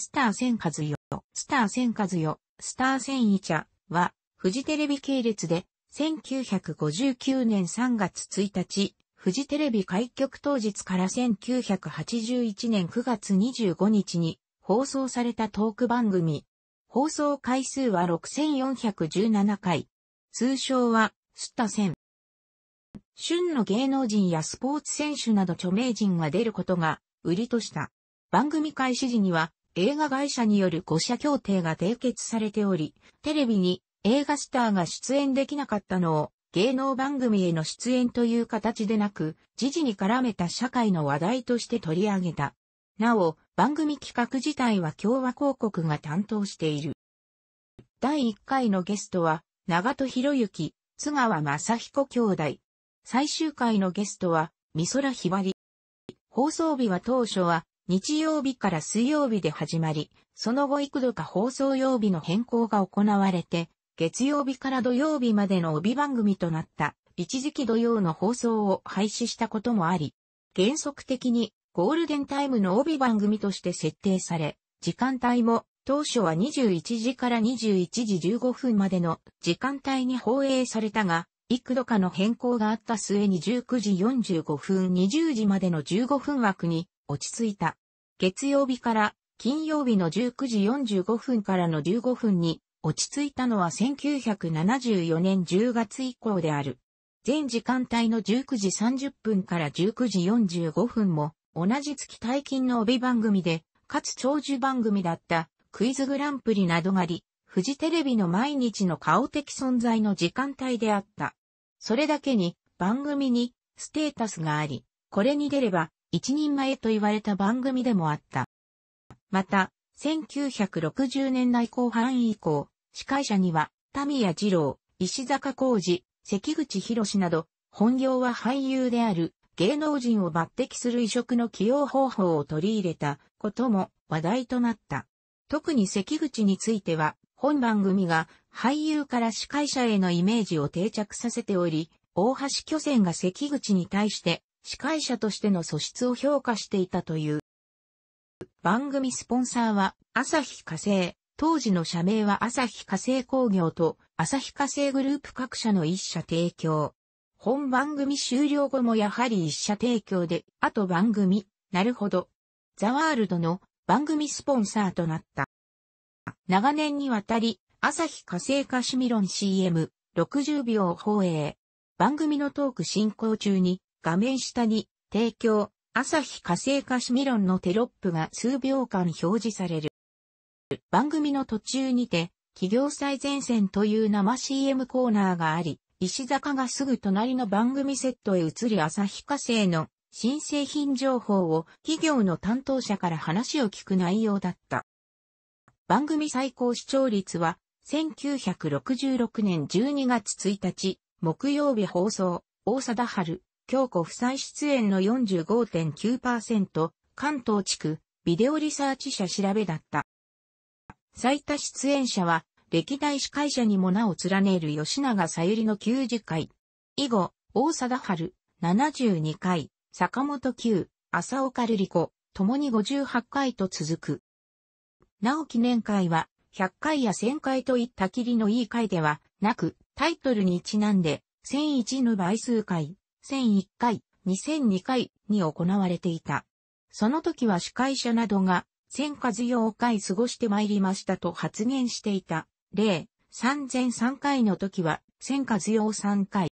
スター千和よ、スター千和よ、スター千一茶は、フジテレビ系列で、1959年3月1日、フジテレビ開局当日から1981年9月25日に放送されたトーク番組。放送回数は6417回。通称は、スタ千。旬の芸能人やスポーツ選手など著名人が出ることが売りとした。番組開始時には映画会社による5社協定が締結されており、テレビに映画スターが出演できなかったのを芸能番組への出演という形でなく、時事に絡めた社会の話題として取り上げた。なお、番組企画自体は共和広告が担当している。第1回のゲストは、長戸博之、津川正彦兄弟。最終回のゲストは、美空ひばり。放送日は当初は、日曜日から水曜日で始まり、その後幾度か放送曜日の変更が行われて、月曜日から土曜日までの帯番組となった、一時期土曜の放送を廃止したこともあり、原則的にゴールデンタイムの帯番組として設定され、時間帯も当初は21時から21時15分までの時間帯に放映されたが、幾度かの変更があった末に19時45分20時までの15分枠に落ち着いた。月曜日から金曜日の19時45分からの15分に落ち着いたのは1974年10月以降である。全時間帯の19時30分から19時45分も同じ月大金の帯番組で、かつ長寿番組だったクイズグランプリなどがあり、フジテレビの毎日の顔的存在の時間帯であった。それだけに番組にステータスがあり、これに出れば一人前と言われた番組でもあった。また、1960年代後半以降、司会者には、民谷二郎、石坂浩二、関口博など、本業は俳優である芸能人を抜擢する移植の起用方法を取り入れたことも話題となった。特に関口については、本番組が俳優から司会者へのイメージを定着させており、大橋巨泉が関口に対して司会者としての素質を評価していたという。番組スポンサーは、朝日火星。当時の社名は朝日火星工業と朝日火星グループ各社の一社提供。本番組終了後もやはり一社提供で、あと番組、なるほど。ザワールドの番組スポンサーとなった。長年にわたり、朝日火星化シミロン CM、60秒放映。番組のトーク進行中に、画面下に、提供、朝日火星化シミロンのテロップが数秒間表示される。番組の途中にて、企業最前線という生 CM コーナーがあり、石坂がすぐ隣の番組セットへ移り朝日火星の新製品情報を企業の担当者から話を聞く内容だった。番組最高視聴率は1966年12月1日木曜日放送大貞春京子夫妻出演の45.9%、関東地区、ビデオリサーチ社調べだった。最多出演者は、歴代司会者にも名を連ねる吉永さゆりの90回。以後、大貞治、72回、坂本九、浅岡瑠璃子、共に58回と続く。なお記念会は、100回や1000回といったきりのいい回ではなく、タイトルにちなんで、1001の倍数回、1001回、2002回に行われていた。その時は司会者などが、千数4回過ごして参りましたと発言していた。例、3003回の時は、千数4 3回。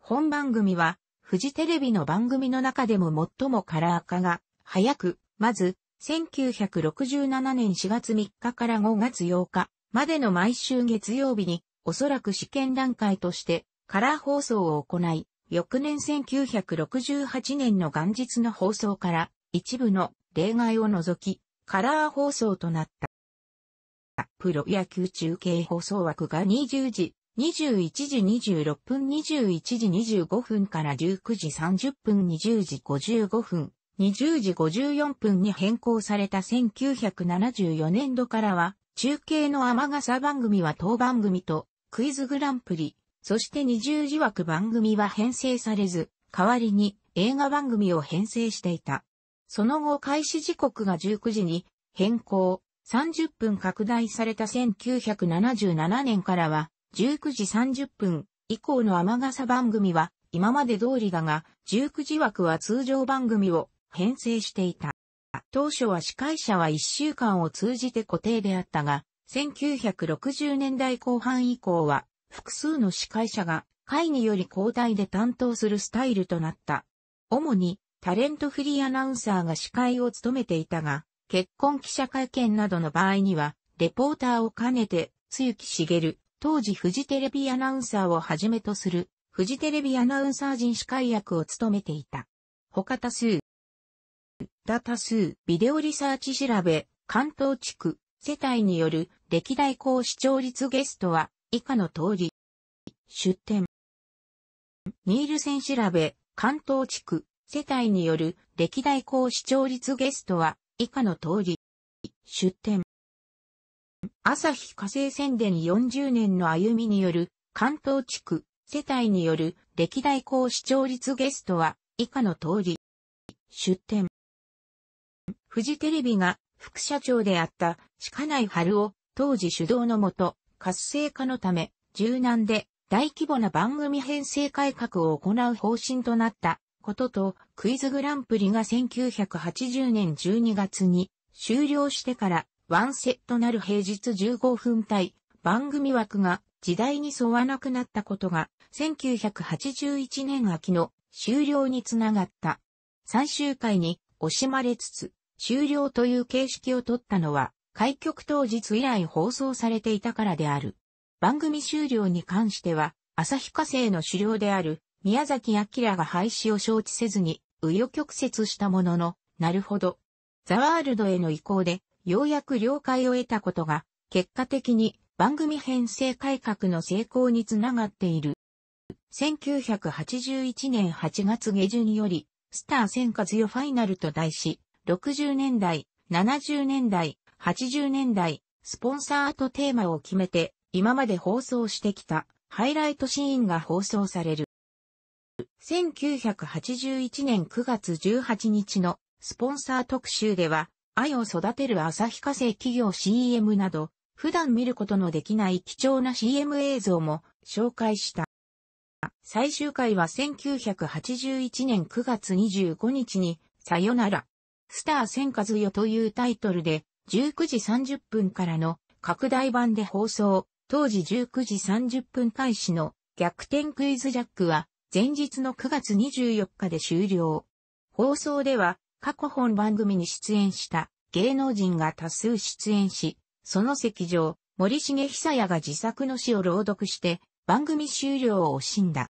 本番組は、フジテレビの番組の中でも最もカラー化が、早く、まず、1967年4月3日から5月8日までの毎週月曜日に、おそらく試験段階として、カラー放送を行い、翌年1968年の元日の放送から、一部の例外を除き、カラー放送となった。プロ野球中継放送枠が20時、21時26分、21時25分から19時30分、20時55分、20時54分に変更された1974年度からは、中継の天笠番組は当番組と、クイズグランプリ、そして20字枠番組は編成されず、代わりに映画番組を編成していた。その後開始時刻が19時に変更、30分拡大された1977年からは19時30分以降の雨傘番組は今まで通りだが、19時枠は通常番組を編成していた。当初は司会者は1週間を通じて固定であったが、1960年代後半以降は複数の司会者が会議より交代で担当するスタイルとなった。主にタレントフリーアナウンサーが司会を務めていたが、結婚記者会見などの場合には、レポーターを兼ねて、しげ茂、当時フジテレビアナウンサーをはじめとする、フジテレビアナウンサー人司会役を務めていた。他多数、他多数、ビデオリサーチ調べ、関東地区、世帯による歴代高視聴率ゲストは、以下の通り。出典。ニールセン調べ、関東地区、世帯による歴代高視聴率ゲストは以下の通り。出典。朝日火星宣伝40年の歩みによる関東地区、世帯による歴代高視聴率ゲストは以下の通り。出典。フジテレビが副社長であった鹿内春夫、当時主導のもと、活性化のため、柔軟で大規模な番組編成改革を行う方針となったことと、クイズグランプリが1980年12月に終了してからワンセットなる平日15分帯番組枠が時代に沿わなくなったことが1981年秋の終了につながった。最終回に惜しまれつつ終了という形式を取ったのは開局当日以来放送されていたからである。番組終了に関しては、朝日化成の狩猟である宮崎明が廃止を承知せずに、紆余曲折したものの、なるほど。ザワールドへの移行で、ようやく了解を得たことが、結果的に番組編成改革の成功につながっている。1981年8月下旬より、スター戦火強ファイナルと題し、60年代、70年代、80年代、スポンサーとテーマを決めて、今まで放送してきたハイライトシーンが放送される。1981年9月18日のスポンサー特集では、愛を育てる朝日化成企業 CM など、普段見ることのできない貴重な CM 映像も紹介した。最終回は1981年9月25日に、さよなら、スター千和よというタイトルで19時30分からの拡大版で放送、当時19時30分開始の逆転クイズジャックは前日の9月24日で終了。放送では過去本番組に出演した芸能人が多数出演し、その席上、森重久也が自作の詩を朗読して番組終了を惜しんだ。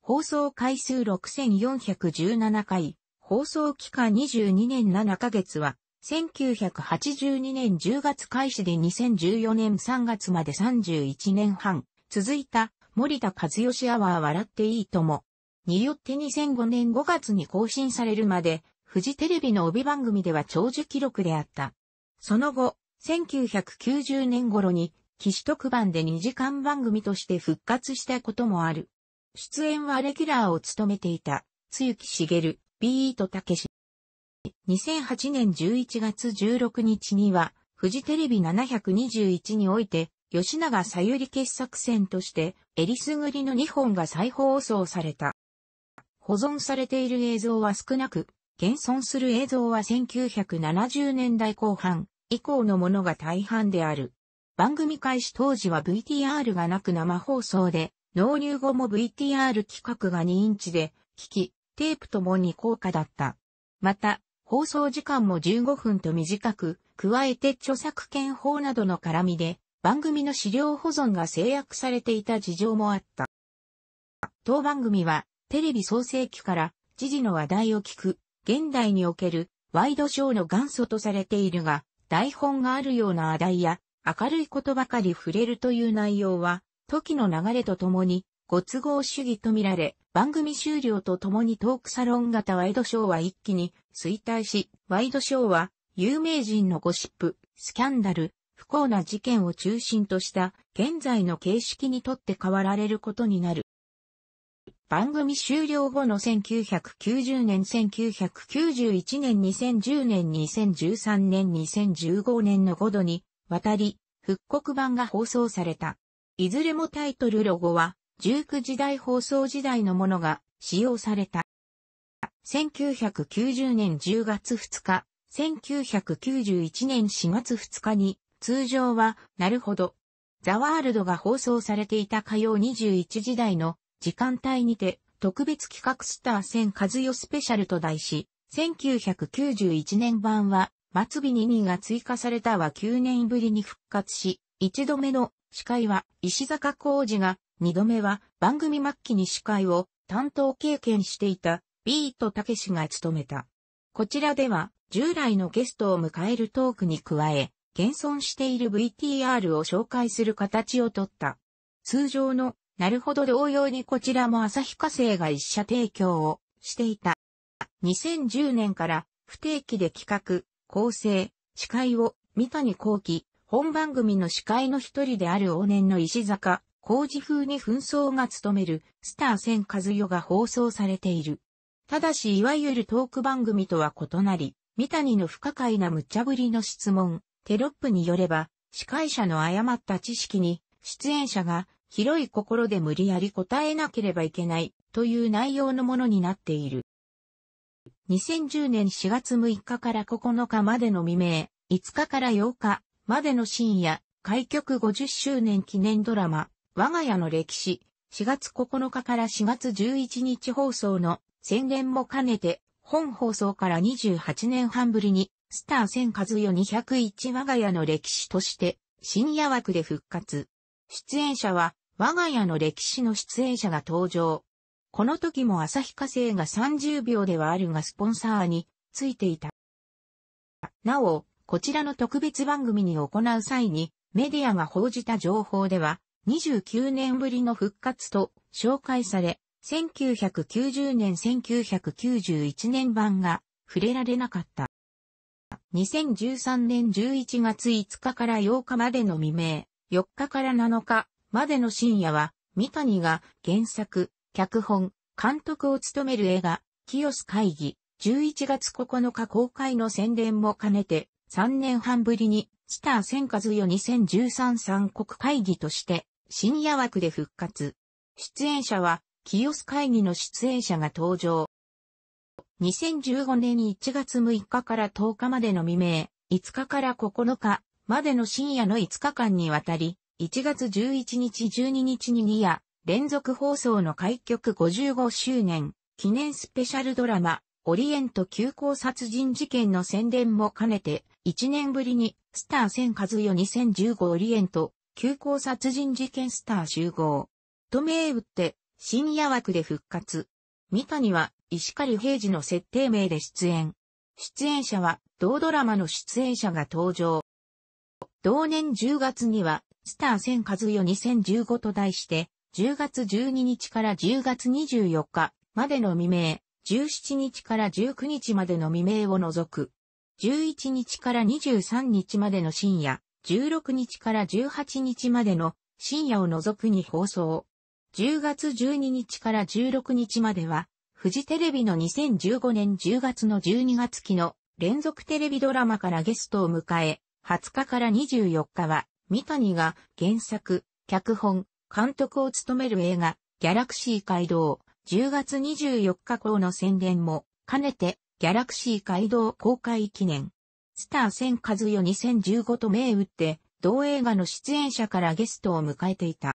放送回数6417回、放送期間22年7ヶ月は1982年10月開始で2014年3月まで31年半、続いた森田和義アワー笑っていいとも、によって2005年5月に更新されるまで、フジテレビの帯番組では長寿記録であった。その後、1990年頃に、騎士特番で2時間番組として復活したこともある。出演はレギュラーを務めていた、つゆきしげる、ビートたけし。2008年11月16日には、フジテレビ721において、吉永さゆり傑作選として、えりすぐりの2本が再放送された。保存されている映像は少なく、現存する映像は1970年代後半以降のものが大半である。番組開始当時は VTR がなく生放送で、納入後も VTR 企画が2インチで、機器、テープともに高価だった。また、放送時間も15分と短く、加えて著作権法などの絡みで、番組の資料保存が制約されていた事情もあった。当番組は、テレビ創世期から時事の話題を聞く、現代におけるワイドショーの元祖とされているが、台本があるような話題や、明るいことばかり触れるという内容は、時の流れとともに、ご都合主義とみられ、番組終了とともにトークサロン型ワイドショーは一気に衰退し、ワイドショーは有名人のゴシップ、スキャンダル、不幸な事件を中心とした現在の形式にとって変わられることになる。番組終了後の1990年、1991年、2010年、2013年、2015年の5度に渡り復刻版が放送された。いずれもタイトルロゴは19時代放送時代のものが使用された。1990年10月2日、1991年4月2日に、通常は、なるほど。ザワールドが放送されていた火曜21時代の時間帯にて、特別企画スター千和代スペシャルと題し、1991年版は、末尾に人が追加されたは9年ぶりに復活し、一度目の司会は石坂浩二が二度目は番組末期に司会を担当経験していたビートたけしが務めた。こちらでは従来のゲストを迎えるトークに加え、現存している VTR を紹介する形をとった。通常の、なるほど同様にこちらも朝日化成が一社提供をしていた。2010年から不定期で企画、構成、司会を三谷幸喜、本番組の司会の一人である往年の石坂工事風に紛争が務めるスター千和代が放送されている。ただしいわゆるトーク番組とは異なり、三谷の不可解な無茶ぶりの質問、テロップによれば、司会者の誤った知識に、出演者が広い心で無理やり答えなければいけないという内容のものになっている。2010年4月6日から9日までの未明、5日から8日までの深夜、開局50周年記念ドラマ、我が家の歴史、4月9日から4月11日放送の宣伝も兼ねて、本放送から28年半ぶりに、スター千和代201我が家の歴史として、深夜枠で復活。出演者は、我が家の歴史の出演者が登場。この時も朝日火星が30秒ではあるがスポンサーについていた。なお、こちらの特別番組に行う際に、メディアが報じた情報では、29年ぶりの復活と紹介され、1990年1991年版が触れられなかった。2013年11月5日から8日までの未明、4日から7日までの深夜は、三谷が原作、脚本、監督を務める映画、キオス会議、11月9日公開の宣伝も兼ねて、3年半ぶりに、スター千和よ2013三国会議として、深夜枠で復活。出演者は、キ須ス会議の出演者が登場。2015年1月6日から10日までの未明、5日から9日までの深夜の5日間にわたり、1月11日12日に2夜、連続放送の開局55周年、記念スペシャルドラマ、オリエント急行殺人事件の宣伝も兼ねて、1年ぶりに、スター1000和代2015オリエント、急行殺人事件スター集合。と銘打って、深夜枠で復活。三谷は、石狩平次の設定名で出演。出演者は、同ドラマの出演者が登場。同年10月には、スター千和代2015と題して、10月12日から10月24日までの未明、17日から19日までの未明を除く、11日から23日までの深夜、16日から18日までの深夜を除くに放送。10月12日から16日までは、フジテレビの2015年10月の12月期の連続テレビドラマからゲストを迎え、20日から24日は、三谷が原作、脚本、監督を務める映画、ギャラクシー街道、10月24日号の宣伝も兼ねて、ギャラクシー街道公開記念、スター千和代2015と銘打って、同映画の出演者からゲストを迎えていた。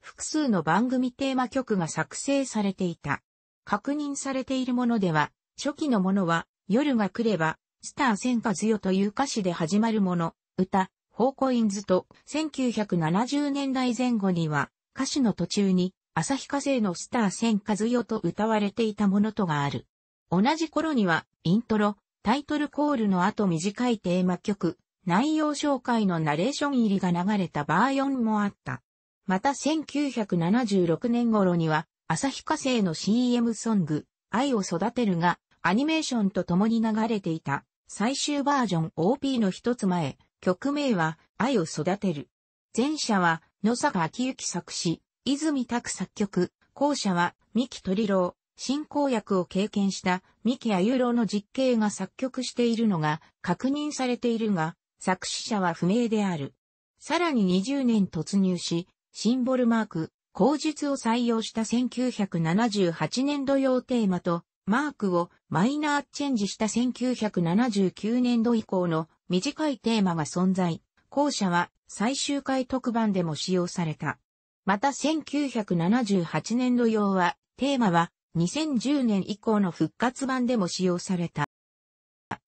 複数の番組テーマ曲が作成されていた。確認されているものでは、初期のものは、夜が来れば、スター千和代という歌詞で始まるもの、歌、ォーコインズと、1970年代前後には、歌詞の途中に、朝日化成のスター千和代と歌われていたものとがある。同じ頃には、イントロ、タイトルコールの後短いテーマ曲、内容紹介のナレーション入りが流れたバージョンもあった。また1976年頃には、旭化成の CM ソング、愛を育てるが、アニメーションと共に流れていた、最終バージョン OP の一つ前、曲名は、愛を育てる。前者は、野坂昭之作詞、泉拓作曲、後者は、三木鳥郎、進行役を経験した三木有郎の実刑が作曲しているのが確認されているが、作詞者は不明である。さらに20年突入し、シンボルマーク、口述を採用した1978年度用テーマと、マークをマイナーチェンジした1979年度以降の短いテーマが存在。後者は最終回特番でも使用された。また1978年度用は、テーマは2010年以降の復活版でも使用された。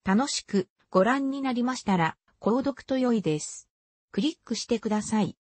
楽しくご覧になりましたら、購読と良いです。クリックしてください。